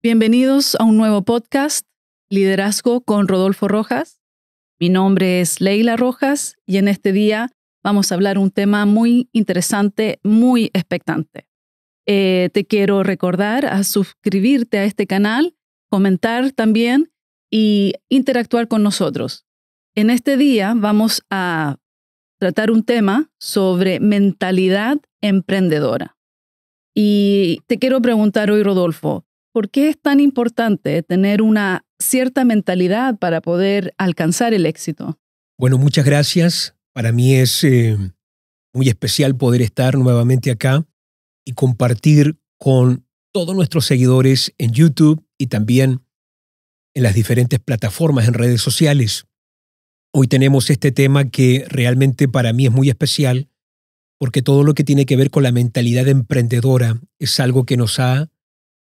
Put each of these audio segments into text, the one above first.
Bienvenidos a un nuevo podcast, Liderazgo con Rodolfo Rojas. Mi nombre es Leila Rojas y en este día vamos a hablar un tema muy interesante, muy expectante. Eh, te quiero recordar a suscribirte a este canal, comentar también y interactuar con nosotros. En este día vamos a tratar un tema sobre mentalidad emprendedora. Y te quiero preguntar hoy, Rodolfo, ¿Por qué es tan importante tener una cierta mentalidad para poder alcanzar el éxito? Bueno, muchas gracias. Para mí es eh, muy especial poder estar nuevamente acá y compartir con todos nuestros seguidores en YouTube y también en las diferentes plataformas en redes sociales. Hoy tenemos este tema que realmente para mí es muy especial porque todo lo que tiene que ver con la mentalidad emprendedora es algo que nos ha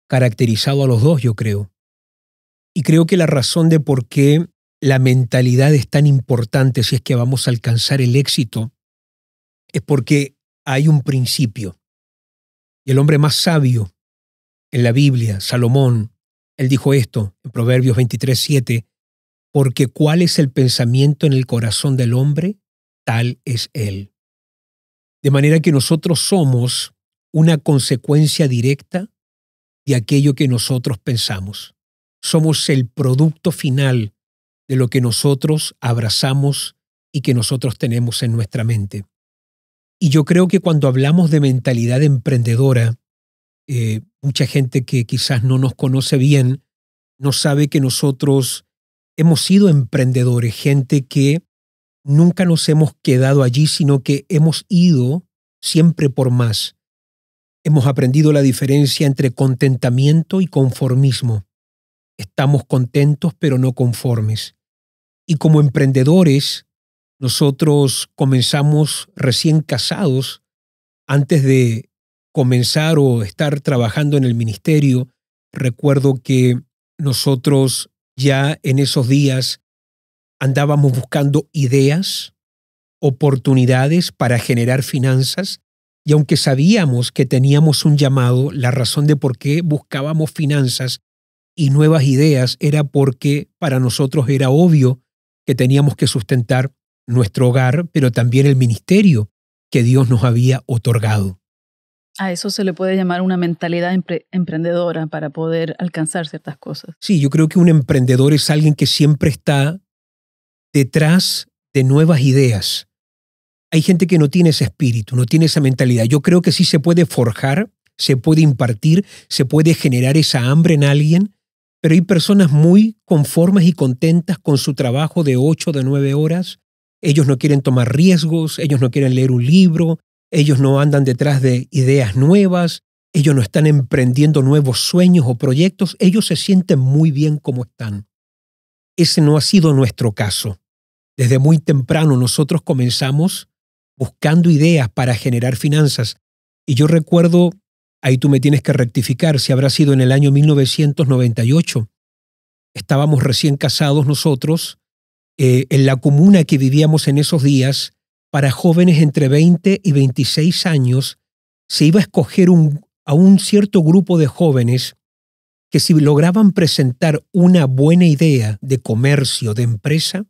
caracterizado a los dos, yo creo. Y creo que la razón de por qué la mentalidad es tan importante si es que vamos a alcanzar el éxito es porque hay un principio. Y el hombre más sabio en la Biblia, Salomón, él dijo esto en Proverbios 23, 7, porque cuál es el pensamiento en el corazón del hombre, tal es él. De manera que nosotros somos una consecuencia directa de aquello que nosotros pensamos. Somos el producto final de lo que nosotros abrazamos y que nosotros tenemos en nuestra mente. Y yo creo que cuando hablamos de mentalidad emprendedora, eh, mucha gente que quizás no nos conoce bien no sabe que nosotros hemos sido emprendedores, gente que nunca nos hemos quedado allí, sino que hemos ido siempre por más. Hemos aprendido la diferencia entre contentamiento y conformismo. Estamos contentos pero no conformes. Y como emprendedores, nosotros comenzamos recién casados, antes de comenzar o estar trabajando en el ministerio, recuerdo que nosotros ya en esos días andábamos buscando ideas, oportunidades para generar finanzas y aunque sabíamos que teníamos un llamado, la razón de por qué buscábamos finanzas y nuevas ideas era porque para nosotros era obvio que teníamos que sustentar nuestro hogar, pero también el ministerio que Dios nos había otorgado. A eso se le puede llamar una mentalidad emprendedora para poder alcanzar ciertas cosas. Sí, yo creo que un emprendedor es alguien que siempre está detrás de nuevas ideas, hay gente que no tiene ese espíritu, no tiene esa mentalidad. Yo creo que sí se puede forjar, se puede impartir, se puede generar esa hambre en alguien, pero hay personas muy conformes y contentas con su trabajo de 8, de 9 horas. Ellos no quieren tomar riesgos, ellos no quieren leer un libro, ellos no andan detrás de ideas nuevas, ellos no están emprendiendo nuevos sueños o proyectos, ellos se sienten muy bien como están. Ese no ha sido nuestro caso. Desde muy temprano nosotros comenzamos buscando ideas para generar finanzas. Y yo recuerdo, ahí tú me tienes que rectificar, si habrá sido en el año 1998. Estábamos recién casados nosotros eh, en la comuna que vivíamos en esos días. Para jóvenes entre 20 y 26 años, se iba a escoger a un cierto grupo de jóvenes que si lograban presentar una buena idea de comercio, de empresa,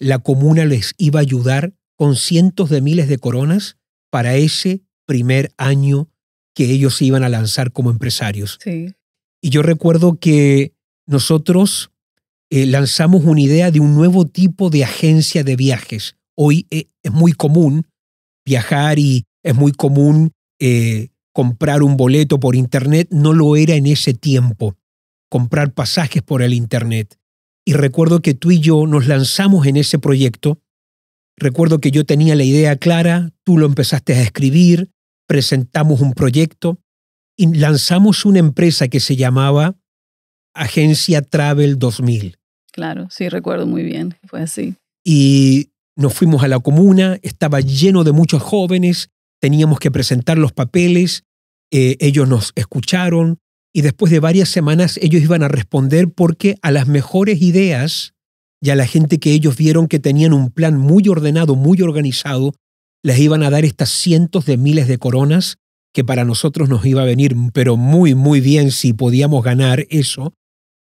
la comuna les iba a ayudar con cientos de miles de coronas para ese primer año que ellos iban a lanzar como empresarios. Y yo recuerdo que nosotros eh, lanzamos una idea de un nuevo tipo de agencia de viajes. Hoy eh, es muy común viajar y es muy común eh, comprar un boleto por Internet. No lo era en ese tiempo, comprar pasajes por el Internet. Y recuerdo que tú y yo nos lanzamos en ese proyecto Recuerdo que yo tenía la idea clara, tú lo empezaste a escribir, presentamos un proyecto y lanzamos una empresa que se llamaba Agencia Travel 2000. Claro, sí, recuerdo muy bien, fue así. Y nos fuimos a la comuna, estaba lleno de muchos jóvenes, teníamos que presentar los papeles, eh, ellos nos escucharon y después de varias semanas ellos iban a responder porque a las mejores ideas ya la gente que ellos vieron que tenían un plan muy ordenado, muy organizado, les iban a dar estas cientos de miles de coronas que para nosotros nos iba a venir, pero muy, muy bien si podíamos ganar eso,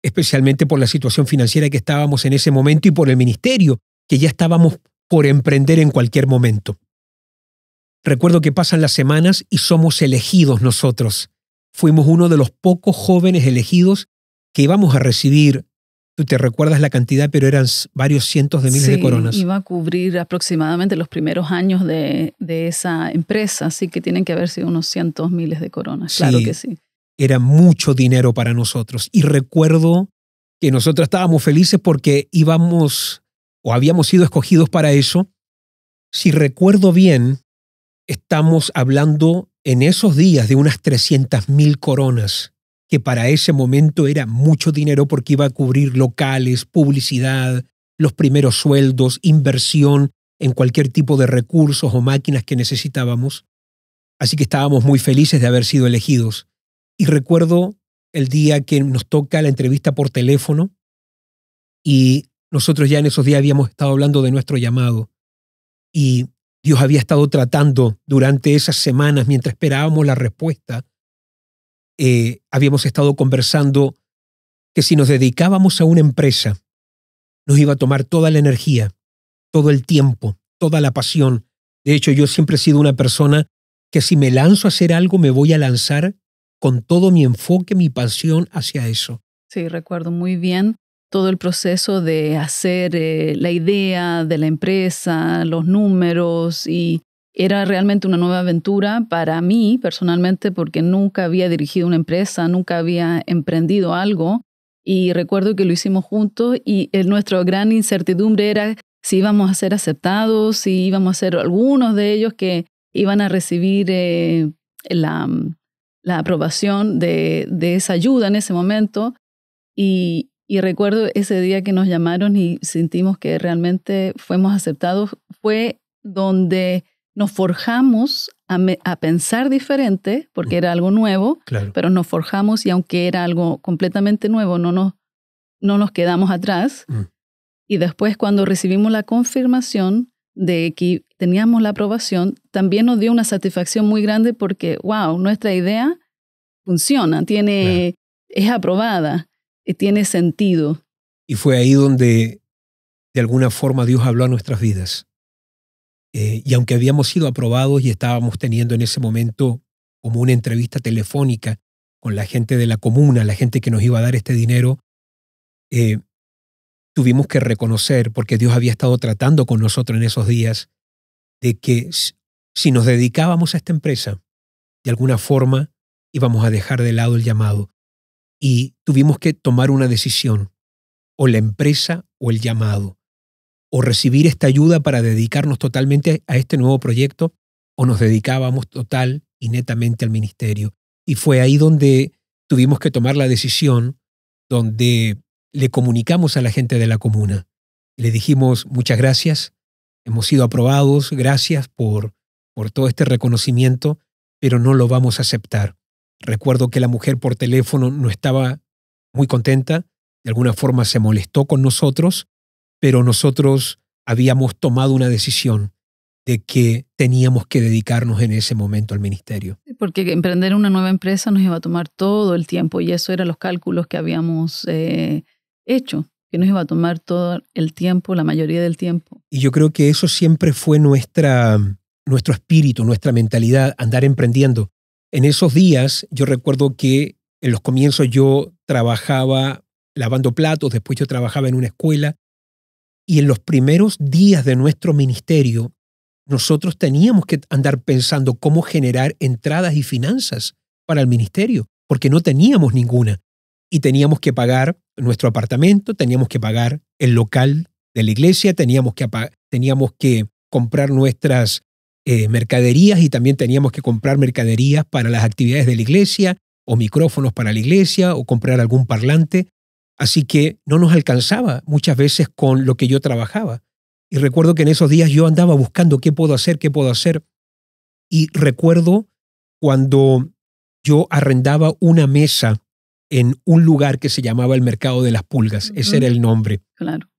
especialmente por la situación financiera que estábamos en ese momento y por el ministerio, que ya estábamos por emprender en cualquier momento. Recuerdo que pasan las semanas y somos elegidos nosotros. Fuimos uno de los pocos jóvenes elegidos que íbamos a recibir tú te recuerdas la cantidad, pero eran varios cientos de miles de coronas. Iba a cubrir aproximadamente los primeros años de, esa empresa, así que tienen que haber sido unos cientos miles de coronas, claro que sí. Era mucho dinero para nosotros. Y recuerdo que nosotros estábamos felices porque íbamos o habíamos sido escogidos para eso. Si recuerdo bien, estamos hablando en esos días de unas 300 mil coronas que para ese momento era mucho dinero porque iba a cubrir locales, publicidad, los primeros sueldos, inversión en cualquier tipo de recursos o máquinas que necesitábamos. Así que estábamos muy felices de haber sido elegidos. Y recuerdo el día que nos toca la entrevista por teléfono y nosotros ya en esos días habíamos estado hablando de nuestro llamado y Dios había estado tratando durante esas semanas mientras esperábamos la respuesta eh, habíamos estado conversando que si nos dedicábamos a una empresa, nos iba a tomar toda la energía, todo el tiempo, toda la pasión. De hecho, yo siempre he sido una persona que si me lanzo a hacer algo, me voy a lanzar con todo mi enfoque, mi pasión hacia eso. Sí, recuerdo muy bien todo el proceso de hacer eh, la idea de la empresa, los números y era realmente una nueva aventura para mí personalmente porque nunca había dirigido una empresa, nunca había emprendido algo y recuerdo que lo hicimos juntos y nuestra gran incertidumbre era si íbamos a ser aceptados, si íbamos a ser algunos de ellos que iban a recibir eh, la, la, aprobación de, de, esa ayuda en ese momento. Y, y, recuerdo ese día que nos llamaron y sentimos que realmente fuimos aceptados, fue donde nos forjamos a, pensar diferente porque era algo nuevo, pero nos forjamos y aunque era algo completamente nuevo, no nos, no nos quedamos atrás. Mm. Y después cuando recibimos la confirmación de que teníamos la aprobación, también nos dio una satisfacción muy grande porque, wow, nuestra idea funciona, tiene, es aprobada, eh, tiene sentido. Y fue ahí donde de alguna forma Dios habló a nuestras vidas. Eh, y aunque habíamos sido aprobados y estábamos teniendo en ese momento como una entrevista telefónica con la gente de la comuna, la gente que nos iba a dar este dinero, eh, tuvimos que reconocer, porque Dios había estado tratando con nosotros en esos días, de que si nos dedicábamos a esta empresa, de alguna forma íbamos a dejar de lado el llamado. Y tuvimos que tomar una decisión, o la empresa o el llamado o recibir esta ayuda para dedicarnos totalmente a este nuevo proyecto o nos dedicábamos total y netamente al ministerio. Y fue ahí donde tuvimos que tomar la decisión, donde le comunicamos a la gente de la comuna. Le dijimos muchas gracias, hemos sido aprobados, gracias por, por todo este reconocimiento, pero no lo vamos a aceptar. Recuerdo que la mujer por teléfono no estaba muy contenta, de alguna forma se molestó con nosotros pero nosotros habíamos tomado una decisión de que teníamos que dedicarnos en ese momento al ministerio. Porque emprender una nueva empresa nos iba a tomar todo el tiempo y eso eran los cálculos que habíamos eh, hecho, que nos iba a tomar todo el tiempo, la mayoría del tiempo. Y yo creo que eso siempre fue nuestra, nuestro espíritu, nuestra mentalidad, andar emprendiendo. En esos días yo recuerdo que en los comienzos yo trabajaba lavando platos, después yo trabajaba en una escuela, y en los primeros días de nuestro ministerio, nosotros teníamos que andar pensando cómo generar entradas y finanzas para el ministerio, porque no teníamos ninguna. Y teníamos que pagar nuestro apartamento, teníamos que pagar el local de la iglesia, teníamos que, teníamos que comprar nuestras eh, mercaderías y también teníamos que comprar mercaderías para las actividades de la iglesia, o micrófonos para la iglesia, o comprar algún parlante. Así que no nos alcanzaba muchas veces con lo que yo trabajaba. Y recuerdo que en esos días yo andaba buscando qué puedo hacer, qué puedo hacer. Y recuerdo cuando yo arrendaba una mesa en un lugar que se llamaba el Mercado de las Pulgas. Ese era el nombre. Claro.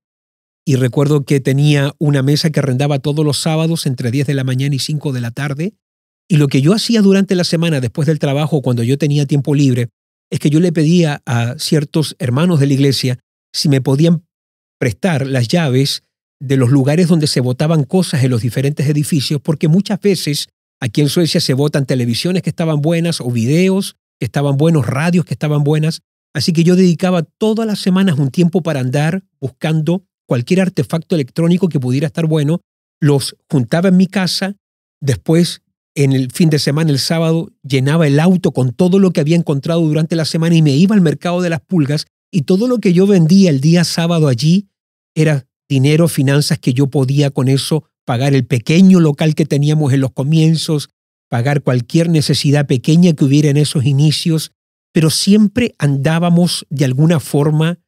Y recuerdo que tenía una mesa que arrendaba todos los sábados entre 10 de la mañana y 5 de la tarde. Y lo que yo hacía durante la semana después del trabajo, cuando yo tenía tiempo libre, es que yo le pedía a ciertos hermanos de la iglesia si me podían prestar las llaves de los lugares donde se votaban cosas en los diferentes edificios, porque muchas veces aquí en Suecia se votan televisiones que estaban buenas o videos que estaban buenos, radios que estaban buenas. Así que yo dedicaba todas las semanas un tiempo para andar buscando cualquier artefacto electrónico que pudiera estar bueno, los juntaba en mi casa, después en el fin de semana, el sábado, llenaba el auto con todo lo que había encontrado durante la semana y me iba al mercado de las pulgas y todo lo que yo vendía el día sábado allí era dinero, finanzas que yo podía con eso pagar el pequeño local que teníamos en los comienzos, pagar cualquier necesidad pequeña que hubiera en esos inicios, pero siempre andábamos de alguna forma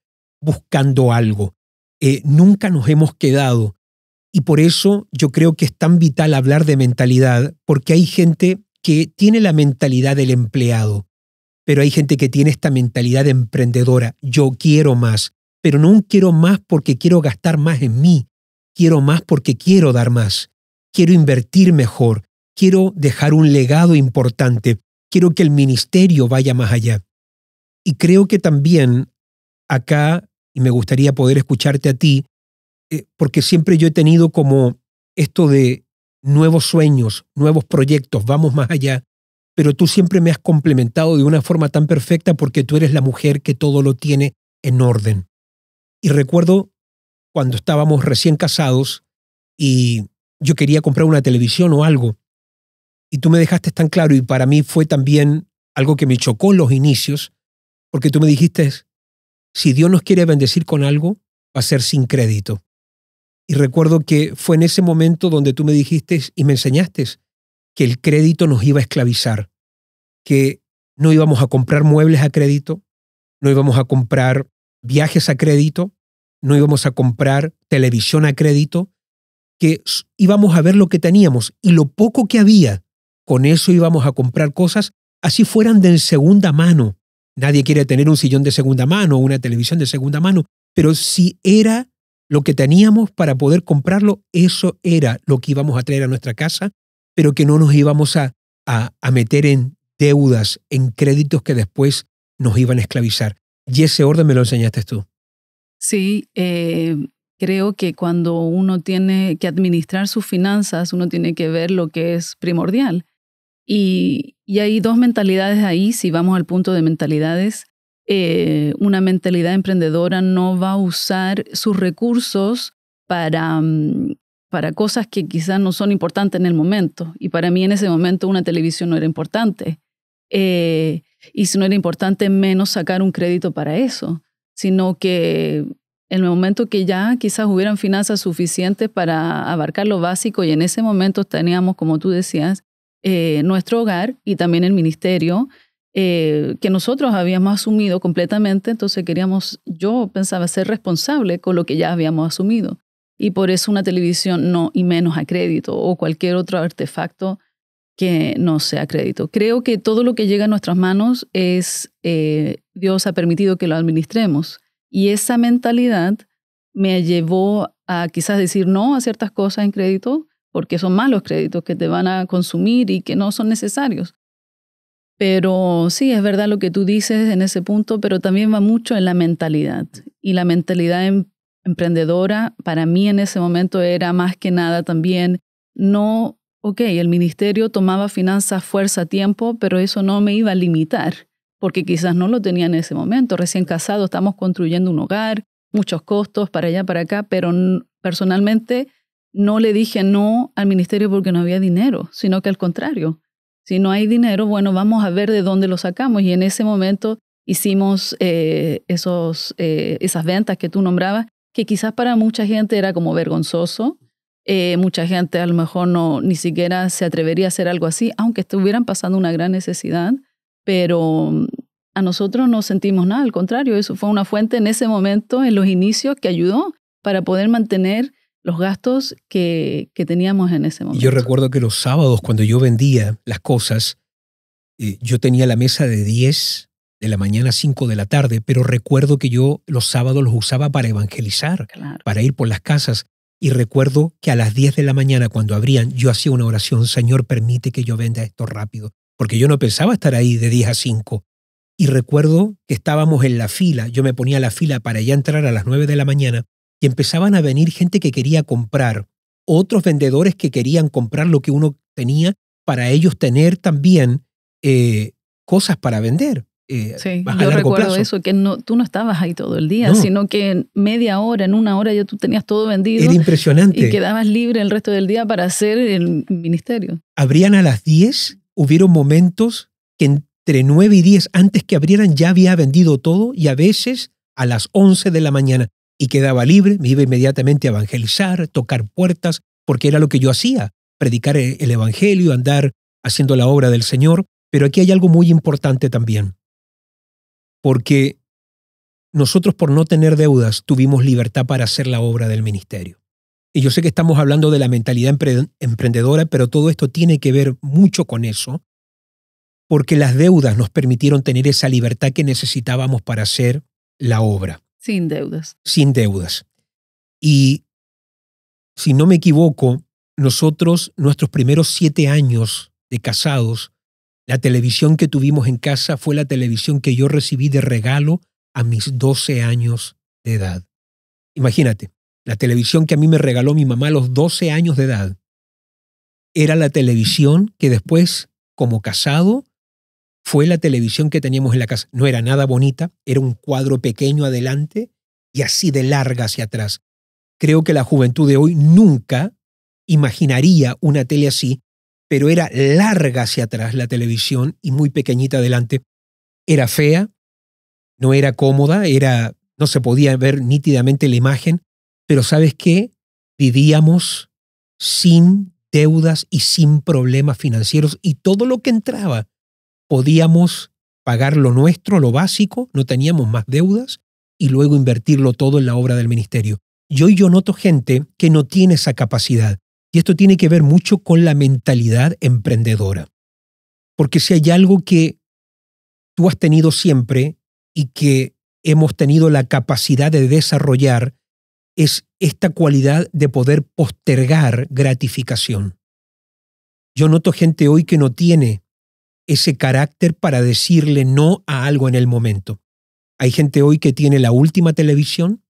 buscando algo. Eh, nunca nos hemos quedado y por eso yo creo que es tan vital hablar de mentalidad, porque hay gente que tiene la mentalidad del empleado, pero hay gente que tiene esta mentalidad emprendedora. Yo quiero más, pero no quiero más porque quiero gastar más en mí. Quiero más porque quiero dar más. Quiero invertir mejor. Quiero dejar un legado importante. Quiero que el ministerio vaya más allá. Y creo que también acá, y me gustaría poder escucharte a ti, eh, porque siempre yo he tenido como esto de nuevos sueños, nuevos proyectos, vamos más allá, pero tú siempre me has complementado de una forma tan perfecta porque tú eres la mujer que todo lo tiene en orden. Y recuerdo cuando estábamos recién casados y yo quería comprar una televisión o algo, y tú me dejaste tan claro, y para mí fue también algo que me chocó en los inicios, porque tú me dijiste, si Dios nos quiere bendecir con algo, va a ser sin crédito. Y recuerdo que fue en ese momento donde tú me dijiste y me enseñaste que el crédito nos iba a esclavizar, que no íbamos a comprar muebles a crédito, no íbamos a comprar viajes a crédito, no íbamos a comprar televisión a crédito, que íbamos a ver lo que teníamos y lo poco que había, con eso íbamos a comprar cosas, así fueran de segunda mano. Nadie quiere tener un sillón de segunda mano o una televisión de segunda mano, pero si era lo que teníamos para poder comprarlo, eso era lo que íbamos a traer a nuestra casa, pero que no nos íbamos a, meter en deudas, en créditos que después nos iban a esclavizar. Y ese orden me lo enseñaste tú. Sí, eh, creo que cuando uno tiene que administrar sus finanzas, uno tiene que ver lo que es primordial. Y, y hay dos mentalidades ahí, si vamos al punto de mentalidades. Eh, una mentalidad emprendedora no va a usar sus recursos para, mm, para cosas que quizás no son importantes en el momento. Y para mí en ese momento una televisión no era importante. Eh, y si no era importante, menos sacar un crédito para eso, sino que en el momento que ya quizás hubieran finanzas suficientes para abarcar lo básico y en ese momento teníamos, como tú decías, eh, nuestro hogar y también el ministerio, eh, que nosotros habíamos asumido completamente, entonces queríamos, yo pensaba ser responsable con lo que ya habíamos asumido. Y por eso una televisión no, y menos a crédito, o cualquier otro artefacto que no sea crédito. Creo que todo lo que llega a nuestras manos es, eh, Dios ha permitido que lo administremos. Y esa mentalidad me llevó a quizás decir no a ciertas cosas en crédito, porque son malos créditos que te van a consumir y que no son necesarios. Pero sí, es verdad lo que tú dices en ese punto, pero también va mucho en la mentalidad. Y la mentalidad em-, emprendedora para mí en ese momento era más que nada también no, ok, el ministerio tomaba finanzas, fuerza, tiempo, pero eso no me iba a limitar, porque quizás no lo tenía en ese momento. Recién casado, estamos construyendo un hogar, muchos costos para allá, para acá, pero personalmente no le dije no al ministerio porque no había dinero, sino que al contrario si no hay dinero, bueno, vamos a ver de dónde lo sacamos. Y en ese momento hicimos eh, esos, eh, esas ventas que tú nombrabas, que quizás para mucha gente era como vergonzoso. Eh, mucha gente a lo mejor no ni siquiera se atrevería a hacer algo así, aunque estuvieran pasando una gran necesidad, pero mm, a nosotros no sentimos nada, al contrario, eso fue una fuente en ese momento, en los inicios, que ayudó para poder mantener los gastos que, teníamos en ese momento. Yo recuerdo que los sábados cuando yo vendía las cosas, eh, yo tenía la mesa de 10 de la mañana a 5 de la tarde, pero recuerdo que yo los sábados los usaba para evangelizar, para ir por las casas. Y recuerdo que a las 10 de la mañana, cuando abrían, yo hacía una oración, Señor, permite que yo venda esto rápido, porque yo no pensaba estar ahí de 10 a 5. Y recuerdo que estábamos en la fila, yo me ponía la fila para ya entrar a las 9 de la mañana, y empezaban a venir gente que quería comprar, otros vendedores que querían comprar lo que uno tenía para ellos tener también eh, cosas para vender. Eh, sí, yo recuerdo eso, que no, tú no estabas ahí todo el día, sino que en media hora, en una hora ya tú tenías todo vendido. Era impresionante. Y quedabas libre el resto del día para hacer el ministerio. Abrían a las 10, hubieron momentos que entre 9 y 10, antes que abrieran, ya había vendido todo y a veces a las 11 de la mañana y quedaba libre, me iba inmediatamente a evangelizar, tocar puertas, porque era lo que yo hacía, predicar e-, el Evangelio, andar haciendo la obra del Señor. Pero aquí hay algo muy importante también, porque nosotros por no tener deudas tuvimos libertad para hacer la obra del ministerio. Y yo sé que estamos hablando de la mentalidad emprendedora, pero todo esto tiene que ver mucho con eso, porque las deudas nos permitieron tener esa libertad que necesitábamos para hacer la obra. Sin deudas. Sin deudas. Y si no me equivoco, nosotros, nuestros primeros siete años de casados, la televisión que tuvimos en casa fue la televisión que yo recibí de regalo a mis 12 años de edad. Imagínate, la televisión que a mí me regaló mi mamá a los 12 años de edad era la televisión que después, como casado, fue la televisión que teníamos en la casa. No era nada bonita, era un cuadro pequeño adelante y así de larga hacia atrás. Creo que la juventud de hoy nunca imaginaría una tele así, pero era larga hacia atrás la televisión y muy pequeñita adelante. Era fea, no era cómoda, era no se podía ver nítidamente la imagen, pero ¿sabes qué? Vivíamos sin deudas y sin problemas financieros y todo lo que entraba podíamos pagar lo nuestro, lo básico, no teníamos más deudas y luego invertirlo todo en la obra del ministerio. Y hoy yo noto gente que no tiene esa capacidad. Y esto tiene que ver mucho con la mentalidad emprendedora. Porque si hay algo que tú has tenido siempre y que hemos tenido la capacidad de desarrollar, es esta cualidad de poder postergar gratificación. Yo noto gente hoy que no tiene ese carácter para decirle no a algo en el momento. Hay gente hoy que tiene la última televisión,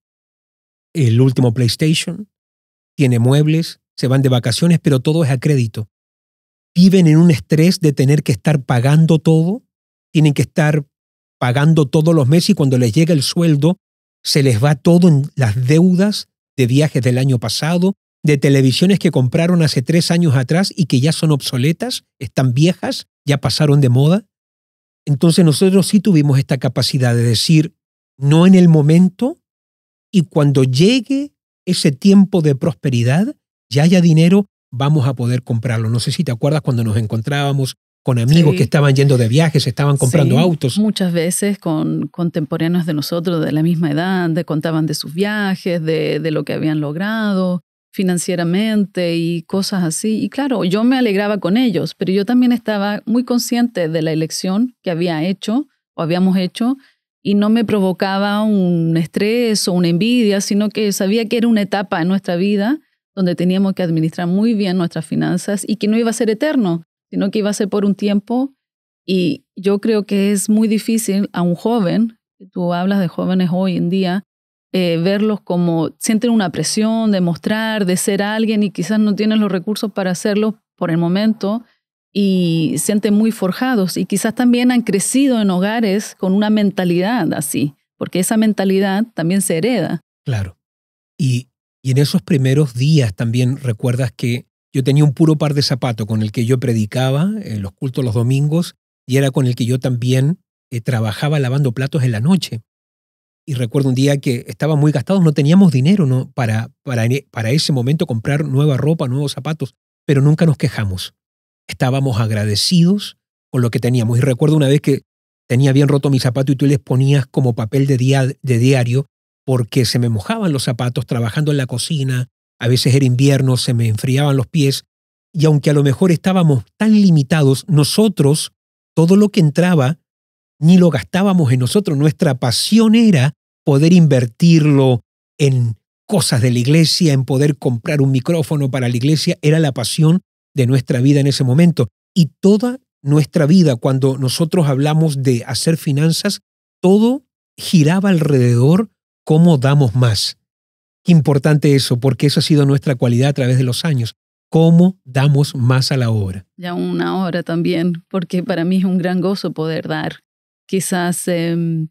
el último PlayStation, tiene muebles, se van de vacaciones, pero todo es a crédito. Viven en un estrés de tener que estar pagando todo, tienen que estar pagando todos los meses y cuando les llega el sueldo, se les va todo en las deudas de viajes del año pasado, de televisiones que compraron hace tres años atrás y que ya son obsoletas, están viejas, ya pasaron de moda. Entonces nosotros sí tuvimos esta capacidad de decir no en el momento y cuando llegue ese tiempo de prosperidad, ya haya dinero, vamos a poder comprarlo. No sé si te acuerdas cuando nos encontrábamos con amigos que estaban yendo de viajes, estaban comprando autos. Muchas veces con contemporáneos de nosotros de la misma edad, de, contaban de sus viajes, de lo que habían logrado financieramente y cosas así. Y claro, yo me alegraba con ellos, pero yo también estaba muy consciente de la elección que había hecho o habíamos hecho y no me provocaba un estrés o una envidia, sino que sabía que era una etapa en nuestra vida donde teníamos que administrar muy bien nuestras finanzas y que no iba a ser eterno, sino que iba a ser por un tiempo. Y yo creo que es muy difícil a un joven, tú hablas de jóvenes hoy en día, eh, verlos como sienten una presión de mostrar, de ser alguien y quizás no tienen los recursos para hacerlo por el momento y sienten muy forjados y quizás también han crecido en hogares con una mentalidad así, porque esa mentalidad también se hereda. Claro. Y, en esos primeros días también recuerdas que yo tenía un puro par de zapatos con el que yo predicaba en eh, los cultos los domingos y era con el que yo también eh, trabajaba lavando platos en la noche. Y recuerdo un día que estábamos muy gastados, no teníamos dinero Para, para, e, para ese momento comprar nueva ropa, nuevos zapatos, pero nunca nos quejamos. Estábamos agradecidos con lo que teníamos. Y recuerdo una vez que tenía bien roto mi zapato y tú les ponías como papel de, de diario porque se me mojaban los zapatos trabajando en la cocina, a veces era invierno, se me enfriaban los pies y aunque a lo mejor estábamos tan limitados, nosotros todo lo que entraba ni lo gastábamos en nosotros, nuestra pasión era poder invertirlo en cosas de la iglesia, en poder comprar un micrófono para la iglesia, era la pasión de nuestra vida en ese momento. Y toda nuestra vida, cuando nosotros hablamos de hacer finanzas, todo giraba alrededor cómo damos más. Qué importante eso, porque eso ha sido nuestra cualidad a través de los años. ¿Cómo damos más a la obra? Ya una hora también, porque para mí es un gran gozo poder dar. Quizás em,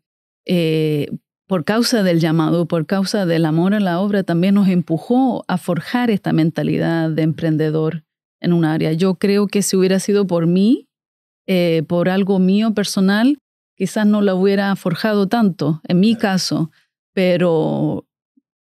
eh, por causa del llamado, por causa del amor a la obra, también nos empujó a forjar esta mentalidad de emprendedor en un área. Yo creo que si hubiera sido por mí, eh, por algo mío personal, quizás no la hubiera forjado tanto, en mi caso, pero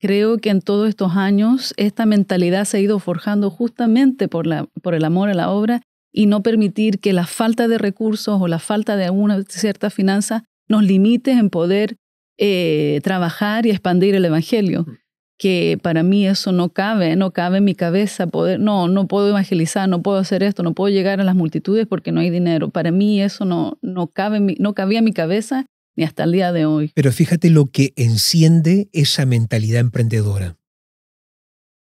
creo que en todos estos años esta mentalidad se ha ido forjando justamente por, la, por el amor a la obra y no permitir que la falta de recursos o la falta de alguna cierta finanza nos limite en poder eh, trabajar y expandir el Evangelio. Que para mí eso no cabe, no cabe en mi cabeza poder, no, no puedo evangelizar, no puedo hacer esto, no puedo llegar a las multitudes porque no hay dinero. Para mí eso no, no, cabe, no cabía en mi cabeza ni hasta el día de hoy. Pero fíjate lo que enciende esa mentalidad emprendedora.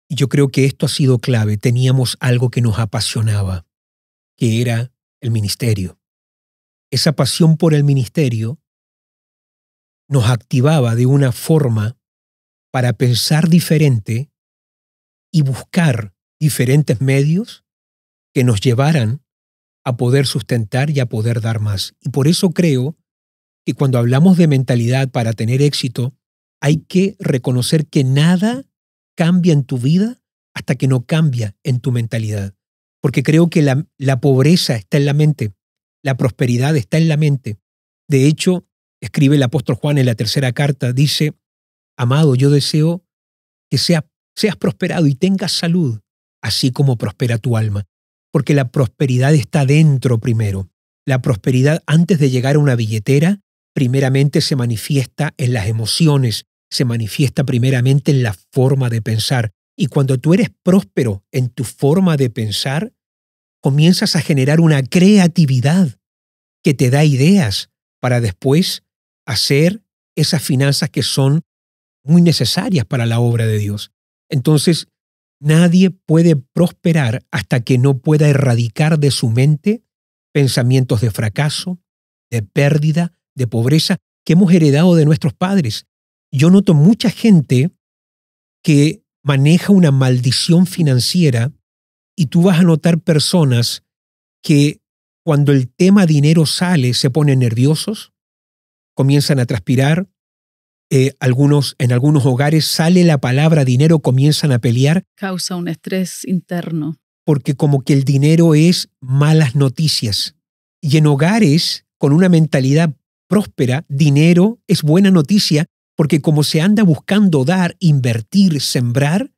Y yo creo que esto ha sido clave. Teníamos algo que nos apasionaba, que era el ministerio. Esa pasión por el ministerio nos activaba de una forma para pensar diferente y buscar diferentes medios que nos llevaran a poder sustentar y a poder dar más. Y por eso creo que cuando hablamos de mentalidad para tener éxito, hay que reconocer que nada cambia en tu vida hasta que no cambia en tu mentalidad. Porque creo que la, la pobreza está en la mente, la prosperidad está en la mente. De hecho, escribe el apóstol Juan en la tercera carta, dice, amado, yo deseo que seas, seas prosperado y tengas salud, así como prospera tu alma, porque la prosperidad está dentro primero. La prosperidad antes de llegar a una billetera, primeramente se manifiesta en las emociones, se manifiesta primeramente en la forma de pensar. Y cuando tú eres próspero en tu forma de pensar, comienzas a generar una creatividad que te da ideas para después hacer esas finanzas que son muy necesarias para la obra de Dios. Entonces, nadie puede prosperar hasta que no pueda erradicar de su mente pensamientos de fracaso, de pérdida, de pobreza que hemos heredado de nuestros padres. Yo noto mucha gente que maneja una maldición financiera y tú vas a notar personas que cuando el tema dinero sale se ponen nerviosos, comienzan a transpirar, eh, algunos, en algunos hogares sale la palabra dinero, comienzan a pelear. Causa un estrés interno. Porque como que el dinero es malas noticias. Y en hogares con una mentalidad próspera, dinero es buena noticia, porque como se anda buscando dar, invertir, sembrar,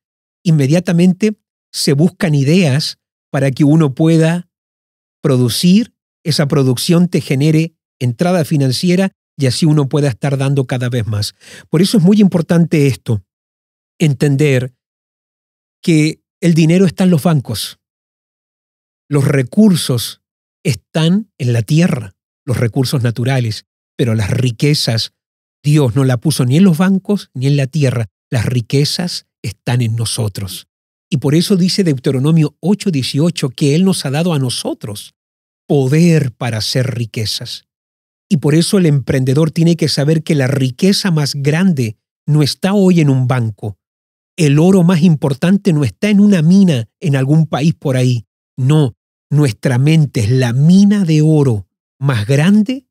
inmediatamente se buscan ideas para que uno pueda producir, esa producción te genere entrada financiera y así uno pueda estar dando cada vez más. Por eso es muy importante esto, entender que el dinero está en los bancos, los recursos están en la tierra, los recursos naturales, pero las riquezas Dios no la puso ni en los bancos ni en la tierra, las riquezas están en nosotros. Y por eso dice Deuteronomio 8:18 que Él nos ha dado a nosotros poder para hacer riquezas. Y por eso el emprendedor tiene que saber que la riqueza más grande no está hoy en un banco. El oro más importante no está en una mina en algún país por ahí. No, nuestra mente es la mina de oro más grande,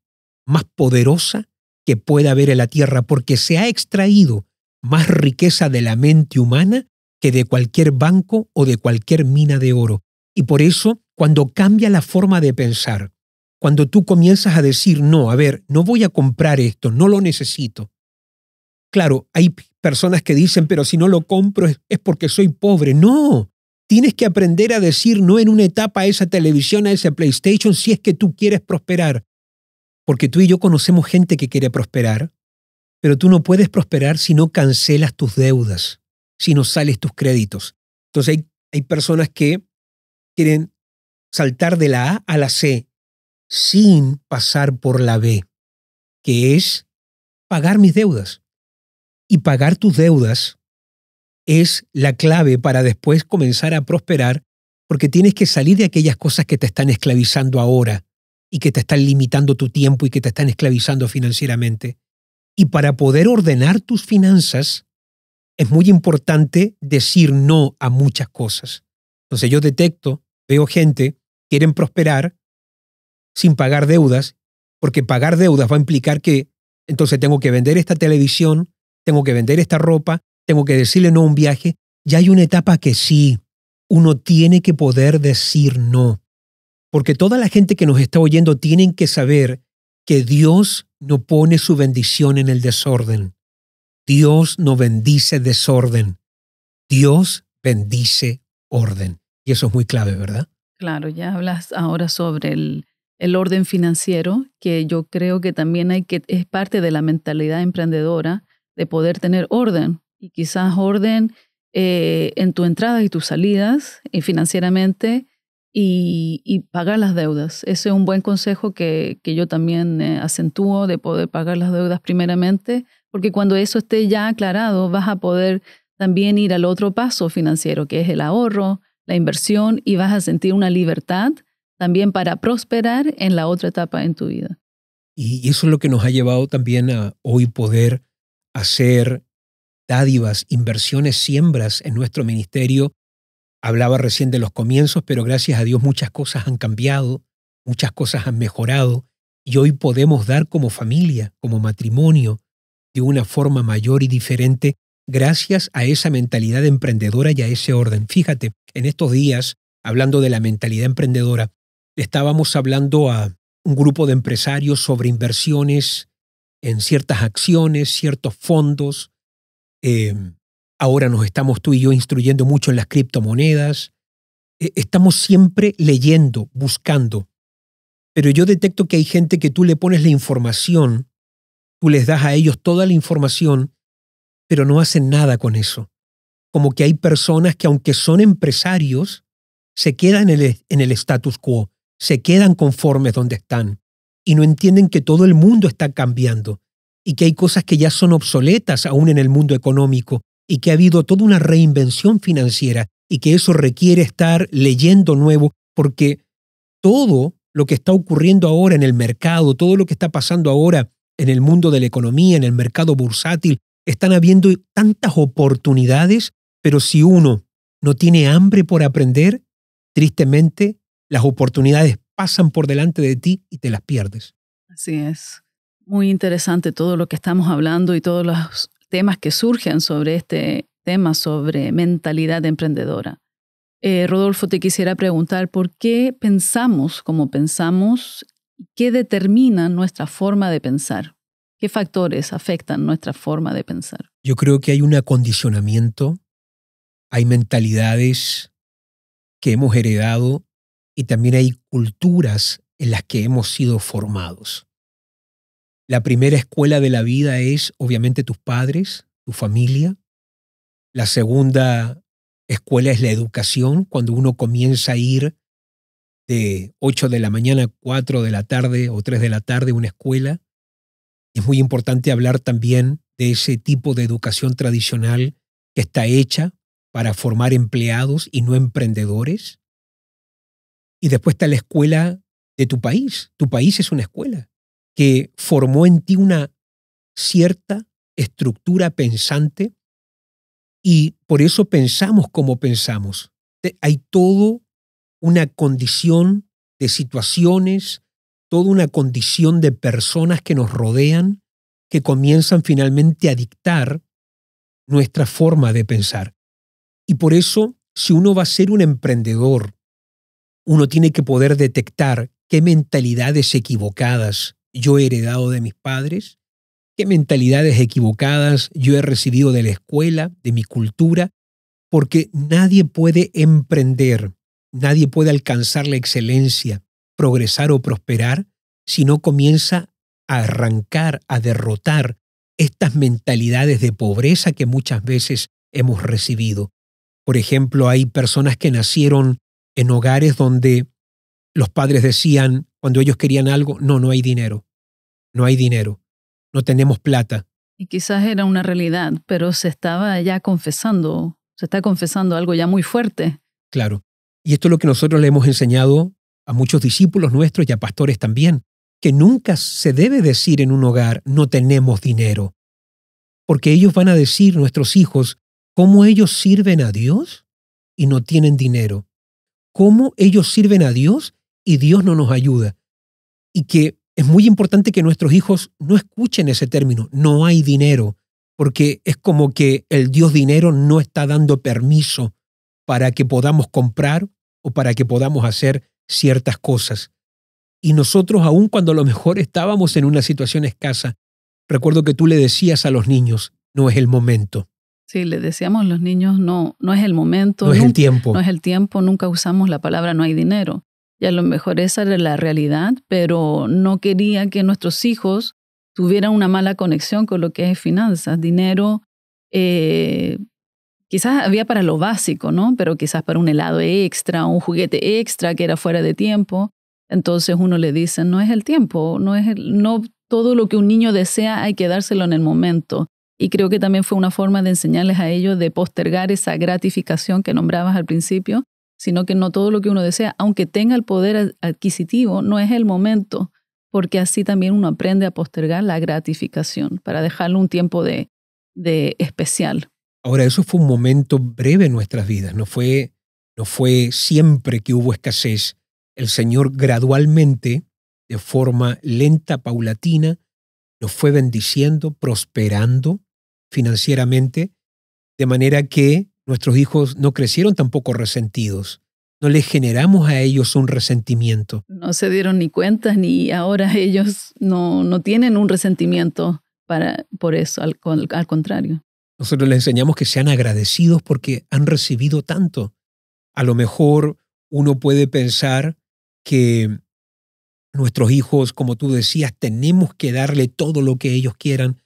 más poderosa que pueda haber en la tierra, porque se ha extraído más riqueza de la mente humana que de cualquier banco o de cualquier mina de oro. Y por eso, cuando cambia la forma de pensar, cuando tú comienzas a decir, no, a ver, no voy a comprar esto, no lo necesito. Claro, hay personas que dicen, pero si no lo compro es, porque soy pobre. No, tienes que aprender a decir no en una etapa a esa televisión, a esa PlayStation, si es que tú quieres prosperar. Porque tú y yo conocemos gente que quiere prosperar, pero tú no puedes prosperar si no cancelas tus deudas, si no sales tus créditos. Entonces hay personas que quieren saltar de la A a la C sin pasar por la B, que es pagar mis deudas. Y pagar tus deudas es la clave para después comenzar a prosperar, porque tienes que salir de aquellas cosas que te están esclavizando ahora y que te están limitando tu tiempo y que te están esclavizando financieramente. Y para poder ordenar tus finanzas, es muy importante decir no a muchas cosas. Entonces yo detecto, veo gente, quieren prosperar, sin pagar deudas, porque pagar deudas va a implicar que entonces tengo que vender esta televisión, tengo que vender esta ropa, tengo que decirle no a un viaje. Ya hay una etapa que sí, uno tiene que poder decir no. Porque toda la gente que nos está oyendo tienen que saber que Dios no pone su bendición en el desorden. Dios no bendice desorden. Dios bendice orden. Y eso es muy clave, ¿verdad? Claro, ya hablas ahora sobre el, el orden financiero, que yo creo que también hay que, es parte de la mentalidad emprendedora de poder tener orden y quizás orden eh, en tu entrada y tus salidas eh, y financieramente y, pagar las deudas. Ese es un buen consejo que, yo también eh, acentúo de poder pagar las deudas primeramente, porque cuando eso esté ya aclarado vas a poder también ir al otro paso financiero, que es el ahorro, la inversión, y vas a sentir una libertad también para prosperar en la otra etapa en tu vida. Y eso es lo que nos ha llevado también a hoy poder hacer dádivas, inversiones, siembras en nuestro ministerio. Hablaba recién de los comienzos, pero gracias a Dios muchas cosas han cambiado, muchas cosas han mejorado y hoy podemos dar como familia, como matrimonio, de una forma mayor y diferente gracias a esa mentalidad emprendedora y a ese orden. Fíjate, en estos días, hablando de la mentalidad emprendedora, estábamos hablando a un grupo de empresarios sobre inversiones en ciertas acciones, ciertos fondos. Eh, ahora nos estamos tú y yo instruyendo mucho en las criptomonedas. E, estamos siempre leyendo, buscando. Pero yo detecto que hay gente que tú le pones la información, tú les das a ellos toda la información, pero no hacen nada con eso. Como que hay personas que aunque son empresarios, se quedan en el status quo se quedan conformes donde están y no entienden que todo el mundo está cambiando y que hay cosas que ya son obsoletas aún en el mundo económico y que ha habido toda una reinvención financiera y que eso requiere estar leyendo nuevo porque todo lo que está ocurriendo ahora en el mercado, todo lo que está pasando ahora en el mundo de la economía, en el mercado bursátil, están habiendo tantas oportunidades, pero si uno no tiene hambre por aprender, tristemente las oportunidades pasan por delante de ti y te las pierdes. Así es. Muy interesante todo lo que estamos hablando y todos los temas que surgen sobre este tema, sobre mentalidad emprendedora. Eh, Rodolfo, te quisiera preguntar por qué pensamos como pensamos y qué determina nuestra forma de pensar. ¿Qué factores afectan nuestra forma de pensar? Yo creo que hay un acondicionamiento, hay mentalidades que hemos heredado y también hay culturas en las que hemos sido formados. La primera escuela de la vida es obviamente tus padres, tu familia. La segunda escuela es la educación, cuando uno comienza a ir de 8 de la mañana a 4 de la tarde o 3 de la tarde a una escuela. Es muy importante hablar también de ese tipo de educación tradicional que está hecha para formar empleados y no emprendedores. Y después está la escuela de tu país. Tu país es una escuela que formó en ti una cierta estructura pensante y por eso pensamos como pensamos. Hay todo una condición de situaciones, toda una condición de personas que nos rodean que comienzan finalmente a dictar nuestra forma de pensar. Y por eso, si uno va a ser un emprendedor, uno tiene que poder detectar qué mentalidades equivocadas yo he heredado de mis padres, qué mentalidades equivocadas yo he recibido de la escuela, de mi cultura, porque nadie puede emprender, nadie puede alcanzar la excelencia, progresar o prosperar si no comienza a arrancar, a derrotar estas mentalidades de pobreza que muchas veces hemos recibido. Por ejemplo, hay personas que nacieron en hogares donde los padres decían cuando ellos querían algo, no, no hay dinero, no hay dinero, no tenemos plata. Y quizás era una realidad, pero se estaba ya confesando, se está confesando algo ya muy fuerte. Claro. Y esto es lo que nosotros le hemos enseñado a muchos discípulos nuestros y a pastores también, que nunca se debe decir en un hogar, no tenemos dinero, porque ellos van a decir, nuestros hijos, cómo ellos sirven a Dios y no tienen dinero cómo ellos sirven a Dios y Dios no nos ayuda. Y que es muy importante que nuestros hijos no escuchen ese término, no hay dinero, porque es como que el Dios dinero no está dando permiso para que podamos comprar o para que podamos hacer ciertas cosas. Y nosotros, aun cuando a lo mejor estábamos en una situación escasa, recuerdo que tú le decías a los niños, no es el momento. Sí, le decíamos los niños, no, no es el momento. No es el tiempo. No es el tiempo, nunca usamos la palabra no hay dinero. Y a lo mejor esa era la realidad, pero no quería que nuestros hijos tuvieran una mala conexión con lo que es finanzas. Dinero, eh, quizás había para lo básico, ¿no? Pero quizás para un helado extra, un juguete extra que era fuera de tiempo. Entonces uno le dice, no es el tiempo, no es no todo lo que un niño desea hay que dárselo en el momento. Y creo que también fue una forma de enseñarles a ellos de postergar esa gratificación que nombrabas al principio, sino que no todo lo que uno desea, aunque tenga el poder adquisitivo, no es el momento, porque así también uno aprende a postergar la gratificación para dejarle un tiempo de, de especial. Ahora, eso fue un momento breve en nuestras vidas, no fue, no fue siempre que hubo escasez. El Señor gradualmente, de forma lenta, paulatina, nos fue bendiciendo, prosperando, financieramente, de manera que nuestros hijos no crecieron tampoco resentidos. No les generamos a ellos un resentimiento. No se dieron ni cuenta, ni ahora ellos no, no tienen un resentimiento para, por eso, al, al contrario. Nosotros les enseñamos que sean agradecidos porque han recibido tanto. A lo mejor uno puede pensar que nuestros hijos, como tú decías, tenemos que darle todo lo que ellos quieran,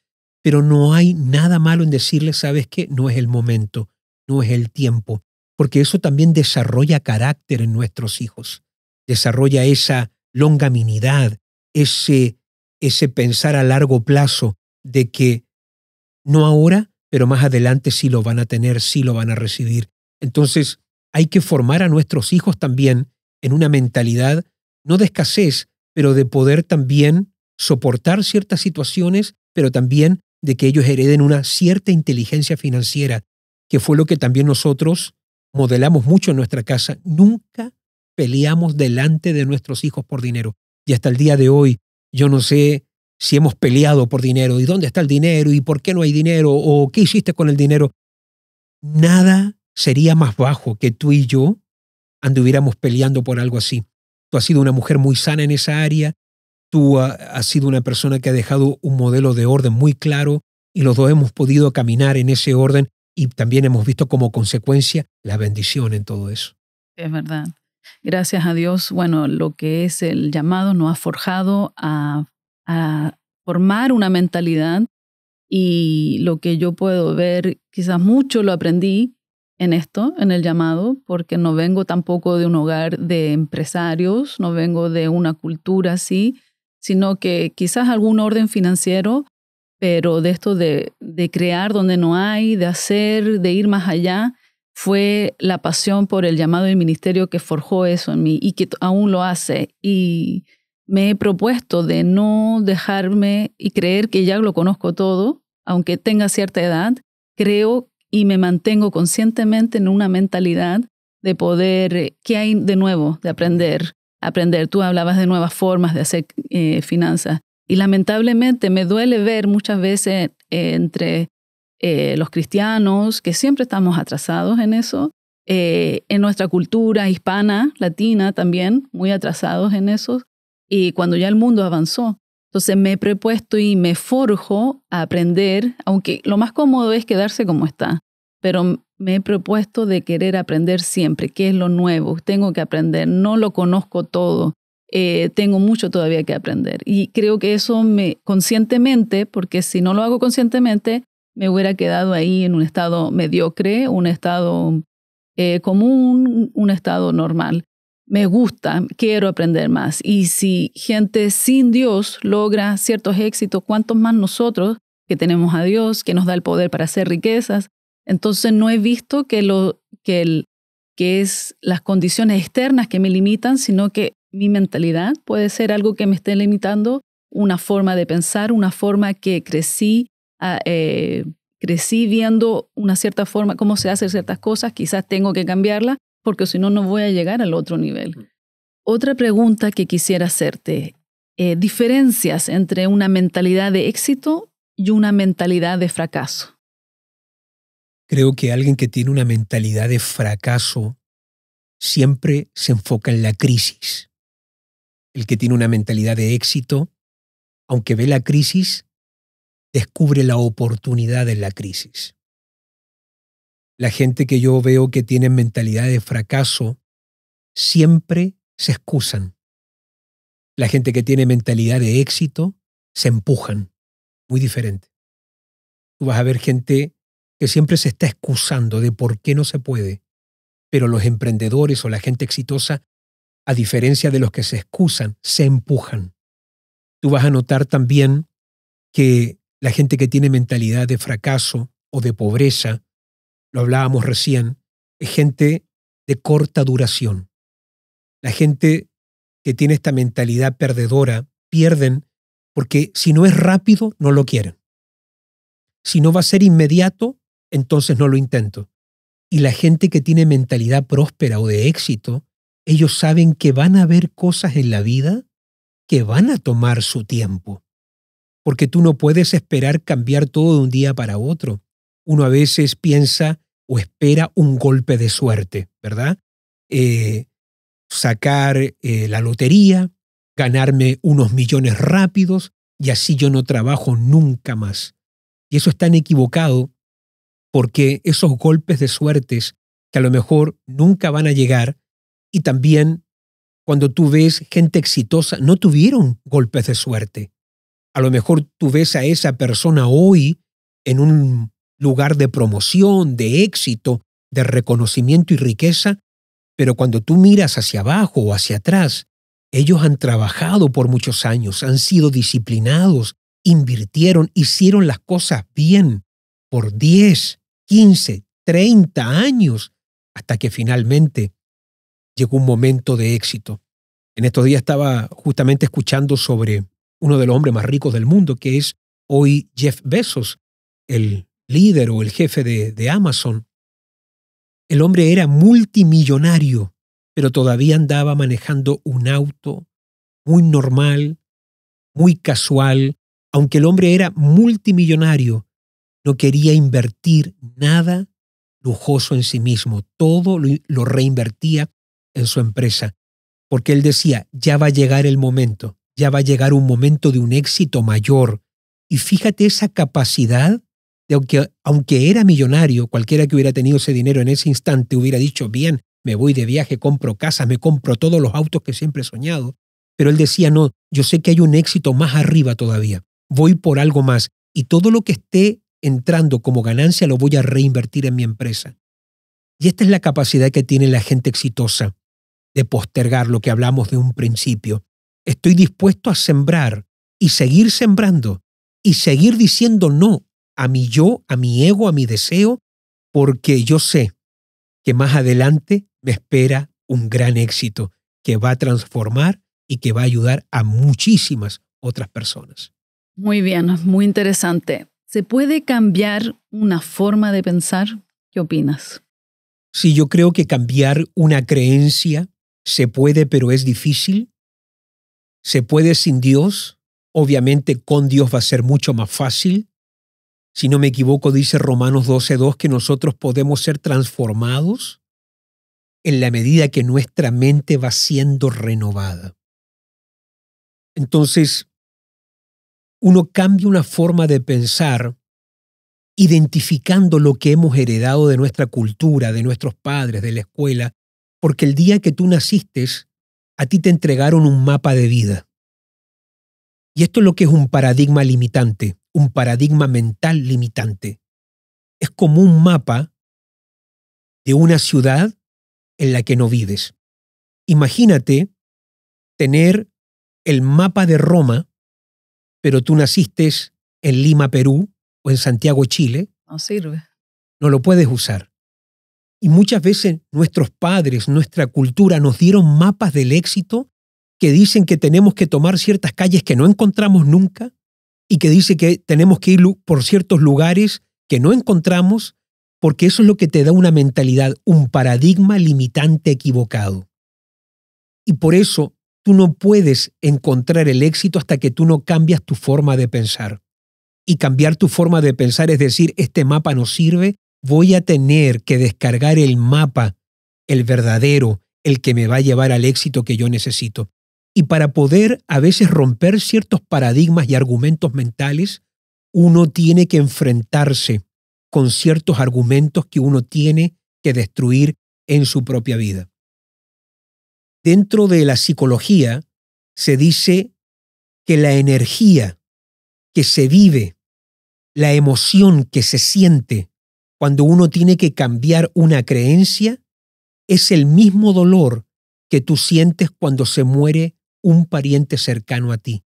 pero no hay nada malo en decirle, sabes que no es el momento, no es el tiempo, porque eso también desarrolla carácter en nuestros hijos, desarrolla esa longaminidad, ese, ese pensar a largo plazo de que no ahora, pero más adelante sí lo van a tener, sí lo van a recibir. Entonces, hay que formar a nuestros hijos también en una mentalidad, no de escasez, pero de poder también soportar ciertas situaciones, pero también de que ellos hereden una cierta inteligencia financiera, que fue lo que también nosotros modelamos mucho en nuestra casa. Nunca peleamos delante de nuestros hijos por dinero. Y hasta el día de hoy, yo no sé si hemos peleado por dinero, y dónde está el dinero, y por qué no hay dinero, o qué hiciste con el dinero. Nada sería más bajo que tú y yo anduviéramos peleando por algo así. Tú has sido una mujer muy sana en esa área, Tú has sido una persona que ha dejado un modelo de orden muy claro y los dos hemos podido caminar en ese orden y también hemos visto como consecuencia la bendición en todo eso. Es verdad. Gracias a Dios, bueno, lo que es el llamado nos ha forjado a, formar una mentalidad y lo que yo puedo ver, quizás mucho lo aprendí en esto, en el llamado, porque no vengo tampoco de un hogar de empresarios, no vengo de una cultura así, sino que quizás algún orden financiero, pero de esto de, crear donde no hay, de hacer, de ir más allá, fue la pasión por el llamado del ministerio que forjó eso en mí y que aún lo hace. Y me he propuesto de no dejarme y creer que ya lo conozco todo, aunque tenga cierta edad, creo y me mantengo conscientemente en una mentalidad de poder, eh, ¿qué hay de nuevo de aprender? aprender. Tú hablabas de nuevas formas de hacer eh, finanzas. Y lamentablemente me duele ver muchas veces eh, entre eh, los cristianos, que siempre estamos atrasados en eso, en nuestra cultura hispana, latina también, muy atrasados en eso, y cuando ya el mundo avanzó. Entonces me he propuesto y me forjo a aprender, aunque lo más cómodo es quedarse como está, pero me he propuesto de querer aprender siempre, qué es lo nuevo, tengo que aprender, no lo conozco todo, eh, tengo mucho todavía que aprender. Y creo que eso me conscientemente, porque si no lo hago conscientemente, me hubiera quedado ahí en un estado mediocre, un estado eh, común, un estado normal. Me gusta, quiero aprender más. Y si gente sin Dios logra ciertos éxitos, ¿cuántos más nosotros que tenemos a Dios, que nos da el poder para hacer riquezas, entonces no he visto que, lo, que, es las condiciones externas que me limitan, sino que mi mentalidad puede ser algo que me esté limitando, una forma de pensar, una forma que crecí, ah, eh, crecí viendo una cierta forma, cómo se hacen ciertas cosas, quizás tengo que cambiarla, porque si no, no voy a llegar al otro nivel. Otra pregunta que quisiera hacerte, eh, diferencias entre una mentalidad de éxito y una mentalidad de fracaso. Creo que alguien que tiene una mentalidad de fracaso siempre se enfoca en la crisis. El que tiene una mentalidad de éxito, aunque ve la crisis, descubre la oportunidad en la crisis. La gente que yo veo que tiene mentalidad de fracaso siempre se excusan. La gente que tiene mentalidad de éxito se empujan. Muy diferente. Tú vas a ver gente que siempre se está excusando de por qué no se puede. Pero los emprendedores o la gente exitosa, a diferencia de los que se excusan, se empujan. Tú vas a notar también que la gente que tiene mentalidad de fracaso o de pobreza, lo hablábamos recién, es gente de corta duración. La gente que tiene esta mentalidad perdedora pierden porque si no es rápido, no lo quieren. Si no va a ser inmediato, entonces no lo intento. Y la gente que tiene mentalidad próspera o de éxito, ellos saben que van a haber cosas en la vida que van a tomar su tiempo. Porque tú no puedes esperar cambiar todo de un día para otro. Uno a veces piensa o espera un golpe de suerte, ¿verdad? Eh, sacar eh, la lotería, ganarme unos millones rápidos y así yo no trabajo nunca más. Y eso es tan equivocado porque esos golpes de suertes que a lo mejor nunca van a llegar y también cuando tú ves gente exitosa, no tuvieron golpes de suerte. A lo mejor tú ves a esa persona hoy en un lugar de promoción, de éxito, de reconocimiento y riqueza, pero cuando tú miras hacia abajo o hacia atrás, ellos han trabajado por muchos años, han sido disciplinados, invirtieron, hicieron las cosas bien por 10, 15, 30 años, hasta que finalmente llegó un momento de éxito. En estos días estaba justamente escuchando sobre uno de los hombres más ricos del mundo, que es hoy Jeff Bezos, el líder o el jefe de, de Amazon. El hombre era multimillonario, pero todavía andaba manejando un auto muy normal, muy casual, aunque el hombre era multimillonario, no quería invertir nada lujoso en sí mismo, todo lo, reinvertía en su empresa, porque él decía, ya va a llegar el momento, ya va a llegar un momento de un éxito mayor. Y fíjate esa capacidad de aunque, aunque era millonario, cualquiera que hubiera tenido ese dinero en ese instante hubiera dicho, bien, me voy de viaje, compro casa, me compro todos los autos que siempre he soñado. Pero él decía, no, yo sé que hay un éxito más arriba todavía, voy por algo más. Y todo lo que esté entrando como ganancia lo voy a reinvertir en mi empresa. Y esta es la capacidad que tiene la gente exitosa de postergar lo que hablamos de un principio. Estoy dispuesto a sembrar y seguir sembrando y seguir diciendo no a mi yo, a mi ego, a mi deseo, porque yo sé que más adelante me espera un gran éxito que va a transformar y que va a ayudar a muchísimas otras personas. Muy bien, muy interesante. ¿Se puede cambiar una forma de pensar? ¿Qué opinas? Sí, yo creo que cambiar una creencia se puede, pero es difícil. Se puede sin Dios. Obviamente con Dios va a ser mucho más fácil. Si no me equivoco, dice Romanos 12.2 que nosotros podemos ser transformados en la medida que nuestra mente va siendo renovada. Entonces, uno cambia una forma de pensar identificando lo que hemos heredado de nuestra cultura, de nuestros padres, de la escuela, porque el día que tú naciste, a ti te entregaron un mapa de vida. Y esto es lo que es un paradigma limitante, un paradigma mental limitante. Es como un mapa de una ciudad en la que no vives. Imagínate tener el mapa de Roma pero tú naciste en Lima, Perú, o en Santiago, Chile. No sirve. No lo puedes usar. Y muchas veces nuestros padres, nuestra cultura nos dieron mapas del éxito que dicen que tenemos que tomar ciertas calles que no encontramos nunca y que dice que tenemos que ir por ciertos lugares que no encontramos porque eso es lo que te da una mentalidad, un paradigma limitante equivocado. Y por eso Tú no puedes encontrar el éxito hasta que tú no cambias tu forma de pensar. Y cambiar tu forma de pensar es decir, este mapa no sirve, voy a tener que descargar el mapa, el verdadero, el que me va a llevar al éxito que yo necesito. Y para poder a veces romper ciertos paradigmas y argumentos mentales, uno tiene que enfrentarse con ciertos argumentos que uno tiene que destruir en su propia vida. Dentro de la psicología se dice que la energía que se vive, la emoción que se siente cuando uno tiene que cambiar una creencia, es el mismo dolor que tú sientes cuando se muere un pariente cercano a ti.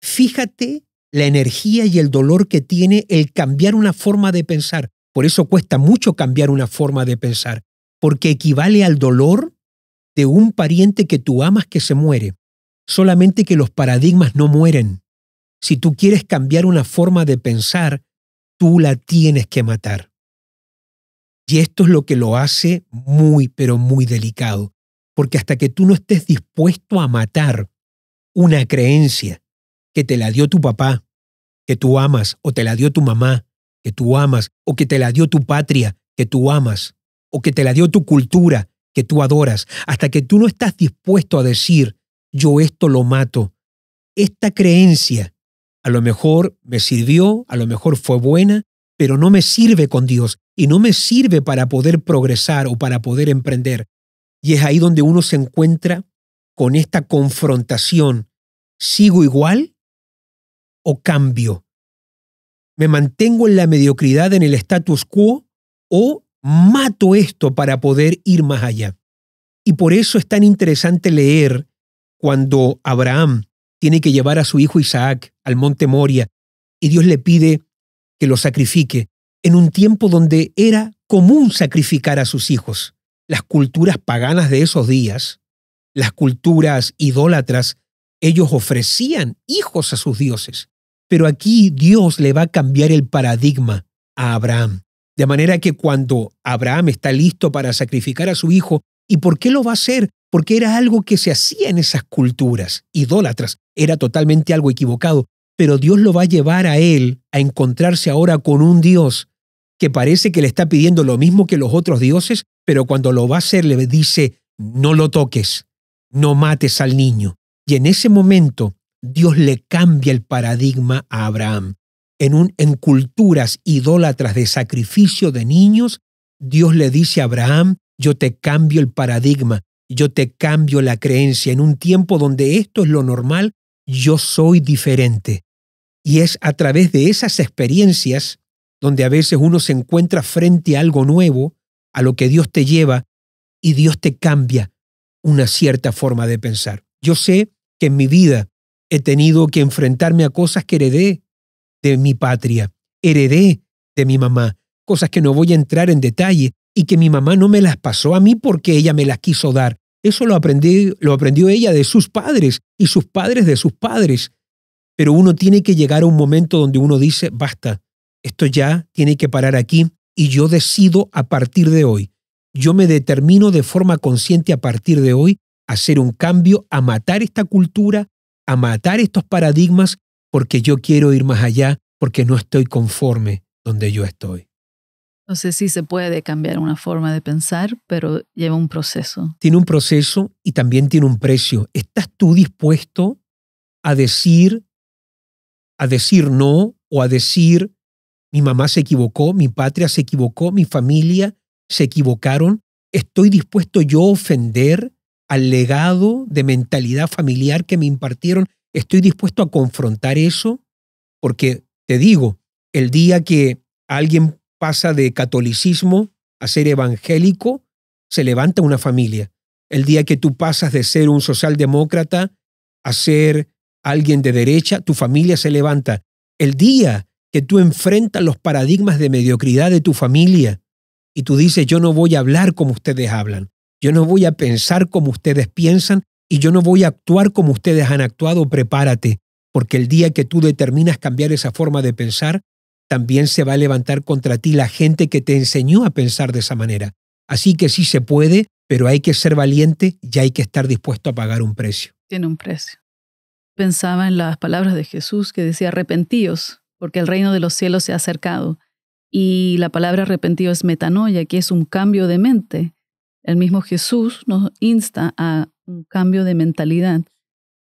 Fíjate la energía y el dolor que tiene el cambiar una forma de pensar. Por eso cuesta mucho cambiar una forma de pensar, porque equivale al dolor de un pariente que tú amas que se muere. Solamente que los paradigmas no mueren. Si tú quieres cambiar una forma de pensar, tú la tienes que matar. Y esto es lo que lo hace muy, pero muy delicado. Porque hasta que tú no estés dispuesto a matar una creencia que te la dio tu papá, que tú amas, o te la dio tu mamá, que tú amas, o que te la dio tu patria, que tú amas, o que te la dio tu cultura, que tú adoras, hasta que tú no estás dispuesto a decir, yo esto lo mato. Esta creencia a lo mejor me sirvió, a lo mejor fue buena, pero no me sirve con Dios y no me sirve para poder progresar o para poder emprender. Y es ahí donde uno se encuentra con esta confrontación. ¿Sigo igual o cambio? ¿Me mantengo en la mediocridad, en el status quo o mato esto para poder ir más allá. Y por eso es tan interesante leer cuando Abraham tiene que llevar a su hijo Isaac al monte Moria y Dios le pide que lo sacrifique en un tiempo donde era común sacrificar a sus hijos. Las culturas paganas de esos días, las culturas idólatras, ellos ofrecían hijos a sus dioses. Pero aquí Dios le va a cambiar el paradigma a Abraham. De manera que cuando Abraham está listo para sacrificar a su hijo, ¿y por qué lo va a hacer? Porque era algo que se hacía en esas culturas idólatras, era totalmente algo equivocado, pero Dios lo va a llevar a él a encontrarse ahora con un Dios que parece que le está pidiendo lo mismo que los otros dioses, pero cuando lo va a hacer le dice, no lo toques, no mates al niño. Y en ese momento Dios le cambia el paradigma a Abraham en, culturas idólatras de sacrificio de niños, Dios le dice a Abraham, yo te cambio el paradigma, yo te cambio la creencia. En un tiempo donde esto es lo normal, yo soy diferente. Y es a través de esas experiencias donde a veces uno se encuentra frente a algo nuevo, a lo que Dios te lleva, y Dios te cambia una cierta forma de pensar. Yo sé que en mi vida he tenido que enfrentarme a cosas que heredé, de mi patria, heredé de mi mamá, cosas que no voy a entrar en detalle y que mi mamá no me las pasó a mí porque ella me las quiso dar. Eso lo, aprendí, lo aprendió ella de sus padres y sus padres de sus padres. Pero uno tiene que llegar a un momento donde uno dice, basta, esto ya tiene que parar aquí y yo decido a partir de hoy. Yo me determino de forma consciente a partir de hoy a hacer un cambio, a matar esta cultura, a matar estos paradigmas porque yo quiero ir más allá, porque no estoy conforme donde yo estoy. No sé si se puede cambiar una forma de pensar, pero lleva un proceso. Tiene un proceso y también tiene un precio. ¿Estás tú dispuesto a decir, a decir no o a decir mi mamá se equivocó, mi patria se equivocó, mi familia se equivocaron? ¿Estoy dispuesto yo a ofender al legado de mentalidad familiar que me impartieron? estoy dispuesto a confrontar eso, porque te digo, el día que alguien pasa de catolicismo a ser evangélico, se levanta una familia. El día que tú pasas de ser un socialdemócrata a ser alguien de derecha, tu familia se levanta. El día que tú enfrentas los paradigmas de mediocridad de tu familia y tú dices, yo no voy a hablar como ustedes hablan, yo no voy a pensar como ustedes piensan, y yo no voy a actuar como ustedes han actuado, prepárate, porque el día que tú determinas cambiar esa forma de pensar, también se va a levantar contra ti la gente que te enseñó a pensar de esa manera. Así que sí se puede, pero hay que ser valiente y hay que estar dispuesto a pagar un precio. Tiene un precio. Pensaba en las palabras de Jesús que decía, arrepentíos, porque el reino de los cielos se ha acercado. Y la palabra arrepentido es metanoia, que es un cambio de mente. El mismo Jesús nos insta a un cambio de mentalidad.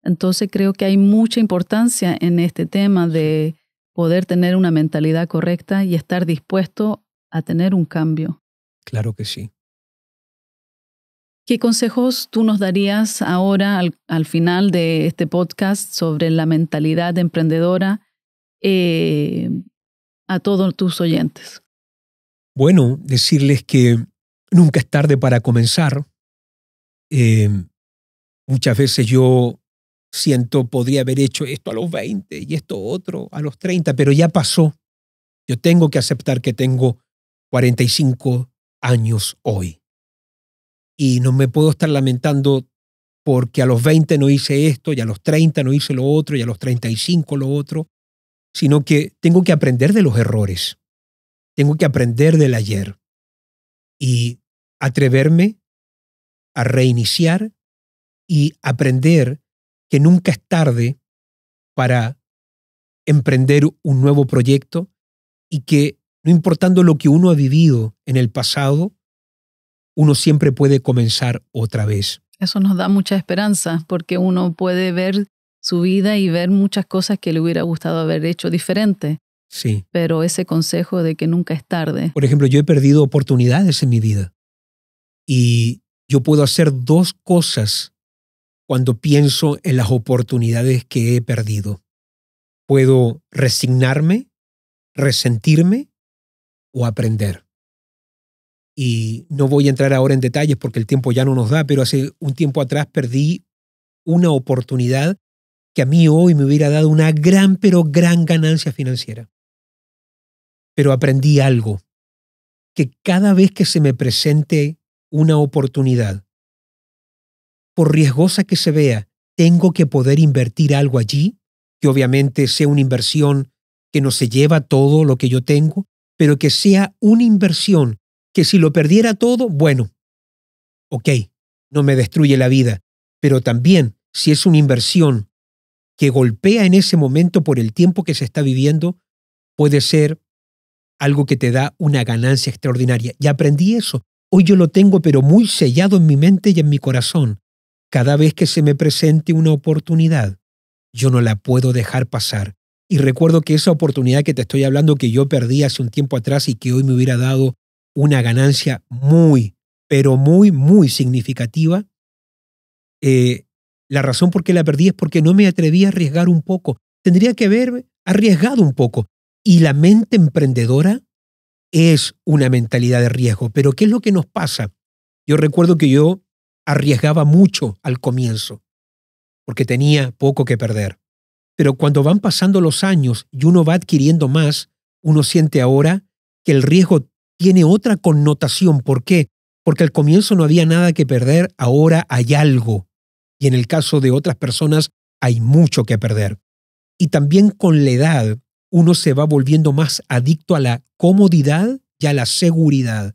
Entonces creo que hay mucha importancia en este tema de poder tener una mentalidad correcta y estar dispuesto a tener un cambio. Claro que sí. ¿Qué consejos tú nos darías ahora al, final de este podcast sobre la mentalidad emprendedora eh, a todos tus oyentes? Bueno, decirles que nunca es tarde para comenzar. Eh, Muchas veces yo siento, podría haber hecho esto a los 20 y esto otro a los 30, pero ya pasó. Yo tengo que aceptar que tengo 45 años hoy. Y no me puedo estar lamentando porque a los 20 no hice esto y a los 30 no hice lo otro y a los 35 lo otro, sino que tengo que aprender de los errores. Tengo que aprender del ayer y atreverme a reiniciar y aprender que nunca es tarde para emprender un nuevo proyecto y que no importando lo que uno ha vivido en el pasado, uno siempre puede comenzar otra vez. Eso nos da mucha esperanza porque uno puede ver su vida y ver muchas cosas que le hubiera gustado haber hecho diferente. Sí. Pero ese consejo de que nunca es tarde. Por ejemplo, yo he perdido oportunidades en mi vida y yo puedo hacer dos cosas cuando pienso en las oportunidades que he perdido. Puedo resignarme, resentirme o aprender. Y no voy a entrar ahora en detalles porque el tiempo ya no nos da, pero hace un tiempo atrás perdí una oportunidad que a mí hoy me hubiera dado una gran, pero gran ganancia financiera. Pero aprendí algo, que cada vez que se me presente una oportunidad, por riesgosa que se vea, tengo que poder invertir algo allí, que obviamente sea una inversión que no se lleva todo lo que yo tengo, pero que sea una inversión que si lo perdiera todo, bueno, ok, no me destruye la vida, pero también si es una inversión que golpea en ese momento por el tiempo que se está viviendo, puede ser algo que te da una ganancia extraordinaria. Y aprendí eso. Hoy yo lo tengo, pero muy sellado en mi mente y en mi corazón. Cada vez que se me presente una oportunidad, yo no la puedo dejar pasar. Y recuerdo que esa oportunidad que te estoy hablando que yo perdí hace un tiempo atrás y que hoy me hubiera dado una ganancia muy, pero muy, muy significativa, eh, la razón por qué la perdí es porque no me atreví a arriesgar un poco. Tendría que haber arriesgado un poco. Y la mente emprendedora es una mentalidad de riesgo. Pero ¿qué es lo que nos pasa? Yo recuerdo que yo arriesgaba mucho al comienzo, porque tenía poco que perder. Pero cuando van pasando los años y uno va adquiriendo más, uno siente ahora que el riesgo tiene otra connotación. ¿Por qué? Porque al comienzo no había nada que perder, ahora hay algo. Y en el caso de otras personas hay mucho que perder. Y también con la edad uno se va volviendo más adicto a la comodidad y a la seguridad.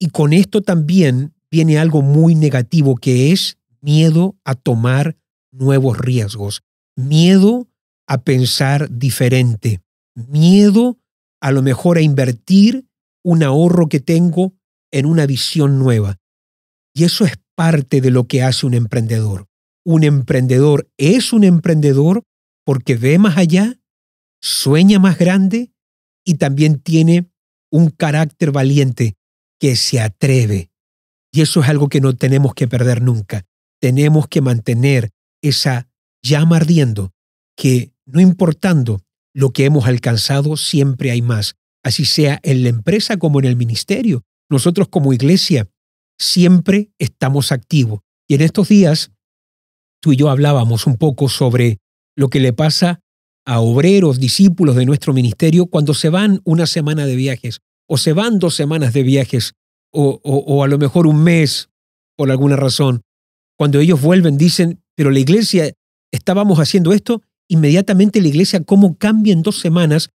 Y con esto también viene algo muy negativo que es miedo a tomar nuevos riesgos, miedo a pensar diferente, miedo a lo mejor a invertir un ahorro que tengo en una visión nueva. Y eso es parte de lo que hace un emprendedor. Un emprendedor es un emprendedor porque ve más allá, sueña más grande y también tiene un carácter valiente que se atreve y eso es algo que no tenemos que perder nunca. Tenemos que mantener esa llama ardiendo, que no importando lo que hemos alcanzado, siempre hay más. Así sea en la empresa como en el ministerio. Nosotros como iglesia siempre estamos activos. Y en estos días, tú y yo hablábamos un poco sobre lo que le pasa a obreros, discípulos de nuestro ministerio, cuando se van una semana de viajes o se van dos semanas de viajes o, a lo mejor un mes por alguna razón. Cuando ellos vuelven dicen, pero la iglesia, estábamos haciendo esto, inmediatamente la iglesia, ¿cómo cambia en dos semanas?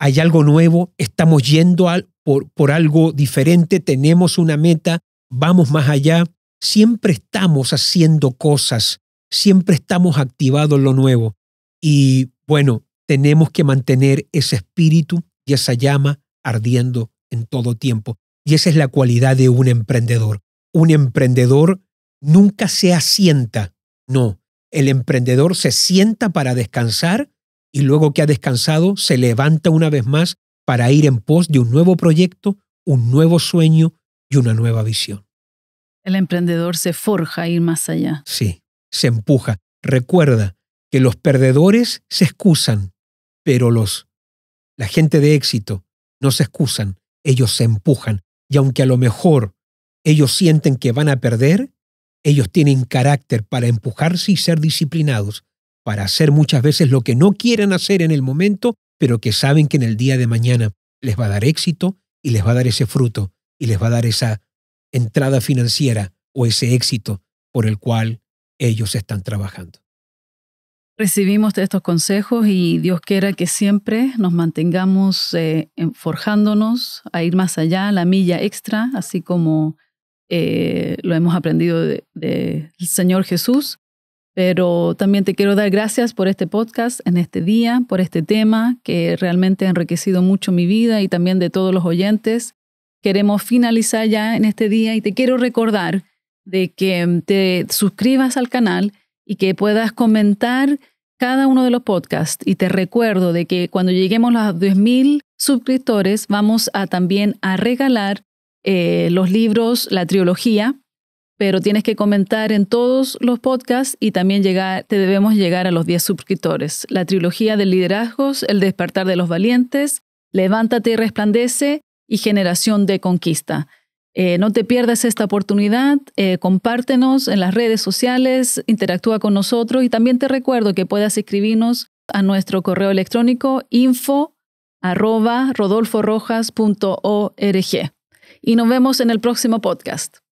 Hay algo nuevo, estamos yendo por, por algo diferente, tenemos una meta, vamos más allá. Siempre estamos haciendo cosas, siempre estamos activados en lo nuevo. Y bueno, tenemos que mantener ese espíritu y esa llama ardiendo en todo tiempo. Y esa es la cualidad de un emprendedor. Un emprendedor nunca se asienta, no. El emprendedor se sienta para descansar y luego que ha descansado se levanta una vez más para ir en pos de un nuevo proyecto, un nuevo sueño y una nueva visión. El emprendedor se forja a ir más allá. Sí, se empuja. Recuerda que los perdedores se excusan, pero los la gente de éxito no se excusan, ellos se empujan. Y aunque a lo mejor ellos sienten que van a perder, ellos tienen carácter para empujarse y ser disciplinados, para hacer muchas veces lo que no quieren hacer en el momento, pero que saben que en el día de mañana les va a dar éxito y les va a dar ese fruto y les va a dar esa entrada financiera o ese éxito por el cual ellos están trabajando. Recibimos estos consejos y Dios quiera que siempre nos mantengamos eh, forjándonos a ir más allá, la milla extra, así como eh, lo hemos aprendido del Señor Jesús. Pero también te quiero dar gracias por este podcast, en este día, por este tema que realmente ha enriquecido mucho mi vida y también de todos los oyentes. Queremos finalizar ya en este día y te quiero recordar de que te suscribas al canal y que puedas comentar cada uno de los podcasts. Y te recuerdo de que cuando lleguemos a los 10.000 suscriptores vamos a también a regalar eh, los libros, la trilogía, pero tienes que comentar en todos los podcasts y también te debemos llegar a los 10 suscriptores. La trilogía de liderazgos, El despertar de los valientes, Levántate y resplandece y Generación de Conquista. Eh, no te pierdas esta oportunidad, eh, compártenos en las redes sociales, interactúa con nosotros y también te recuerdo que puedas escribirnos a nuestro correo electrónico info arroba Y nos vemos en el próximo podcast.